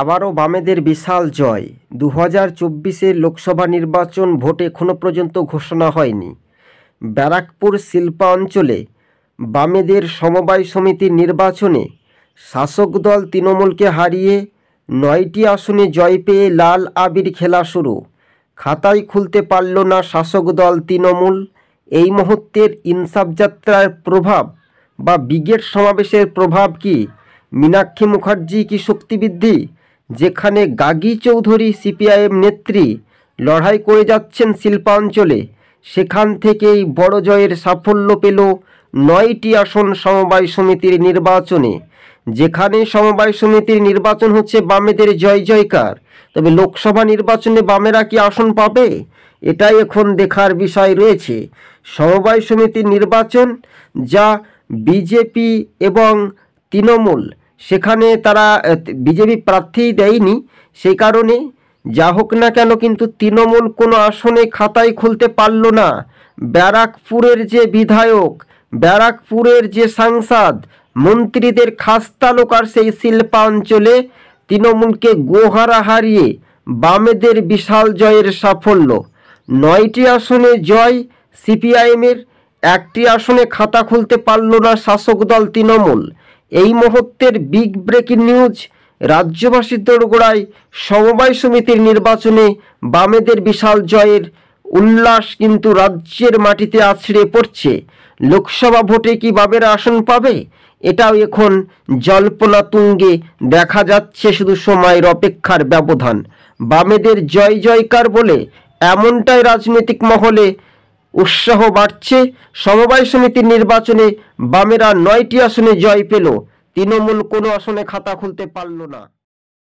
আবারও বামেদের বিশাল জয় দু হাজার চব্বিশের লোকসভা নির্বাচন ভোট এখনও পর্যন্ত ঘোষণা হয়নি ব্যারাকপুর শিল্পা অঞ্চলে বামেদের সমবায় সমিতির নির্বাচনে শাসক দল তৃণমূলকে হারিয়ে নয়টি আসনে জয় পেয়ে লাল আবির খেলা শুরু খাতায় খুলতে পারল না শাসক দল তৃণমূল এই মুহূর্তের ইনসাফ যাত্রার প্রভাব বা ব্রিগেড সমাবেশের প্রভাব কি মীনাক্ষী মুখার্জি কি শক্তিবৃদ্ধি যেখানে গাগি চৌধুরী সিপিআইএম নেত্রী লড়াই করে যাচ্ছেন শিল্পাঞ্চলে সেখান থেকেই বড় জয়ের সাফল্য পেল নয়টি আসন সমবায় সমিতির নির্বাচনে যেখানে সমবায় সমিতির নির্বাচন হচ্ছে বামেদের জয় জয়কার তবে লোকসভা নির্বাচনে বামেরা কি আসন পাবে এটাই এখন দেখার বিষয় রয়েছে সমবায় সমিতির নির্বাচন যা বিজেপি এবং তৃণমূল সেখানে তারা বিজেপি প্রার্থী দেয়নি সেই কারণে যা হোক না কেন কিন্তু তৃণমূল কোনো আসনে খাতাই খুলতে পারল না ব্যারাকপুরের যে বিধায়ক ব্যারাকপুরের যে সাংসদ মন্ত্রীদের খাস্তা লোকার সেই শিল্পাঞ্চলে তৃণমূলকে গোহারা হারিয়ে বামেদের বিশাল জয়ের সাফল্য নয়টি আসনে জয় সিপিআইএমের একটি আসনে খাতা খুলতে পারল না শাসক দল তৃণমূল এই মুহূর্তের বিগ ব্রেকিং নিউজ রাজ্যবাসীদের গোড়ায় সমবায় সমিতির নির্বাচনে বামেদের বিশাল জয়ের উল্লাস কিন্তু রাজ্যের মাটিতে আছড়ে পড়ছে লোকসভা ভোটে কি বামের আসন পাবে এটাও এখন জল্পনা তুঙ্গে দেখা যাচ্ছে শুধু সময়ের অপেক্ষার ব্যবধান বামেদের জয় জয়কার বলে এমনটাই রাজনৈতিক মহলে উৎসাহ বাড়ছে সমবায় সমিতির নির্বাচনে বামেরা নয়টি আসনে জয় পেল তৃণমূল কোনো আসনে খাতা খুলতে পারল না